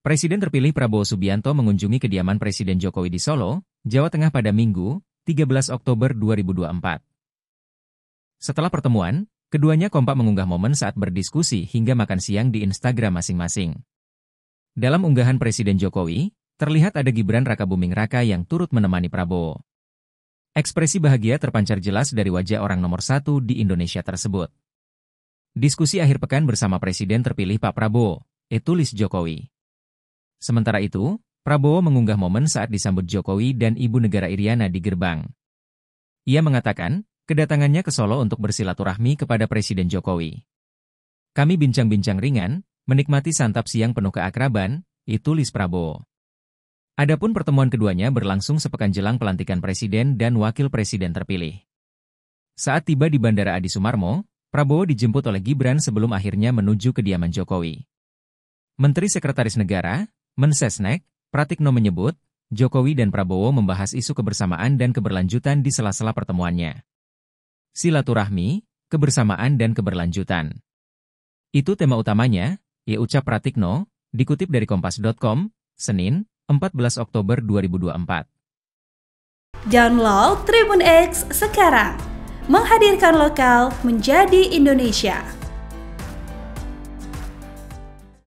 Presiden terpilih Prabowo Subianto mengunjungi kediaman Presiden Jokowi di Solo, Jawa Tengah pada Minggu, 13 Oktober 2024. Setelah pertemuan, keduanya kompak mengunggah momen saat berdiskusi hingga makan siang di Instagram masing-masing. Dalam unggahan Presiden Jokowi, terlihat ada Gibran Rakabuming Raka yang turut menemani Prabowo. Ekspresi bahagia terpancar jelas dari wajah orang nomor satu di Indonesia tersebut. Diskusi akhir pekan bersama Presiden terpilih Pak Prabowo, etulis Jokowi. Sementara itu, Prabowo mengunggah momen saat disambut Jokowi dan ibu negara Iriana di gerbang. Ia mengatakan, kedatangannya ke Solo untuk bersilaturahmi kepada Presiden Jokowi. Kami bincang-bincang ringan, menikmati santap siang penuh keakraban, itu Lis Prabowo. Adapun pertemuan keduanya berlangsung sepekan jelang pelantikan Presiden dan Wakil Presiden terpilih. Saat tiba di Bandara Adi Sumarmo, Prabowo dijemput oleh Gibran sebelum akhirnya menuju kediaman Jokowi. Menteri Sekretaris Negara, Mensesnek, Pratikno menyebut, Jokowi dan Prabowo membahas isu kebersamaan dan keberlanjutan di sela-sela pertemuannya. Silaturahmi, kebersamaan dan keberlanjutan. Itu tema utamanya, ia ucap Pratikno, dikutip dari kompas.com, Senin, 14 Oktober 2024. Download Tribun X sekarang. Menghadirkan lokal menjadi Indonesia.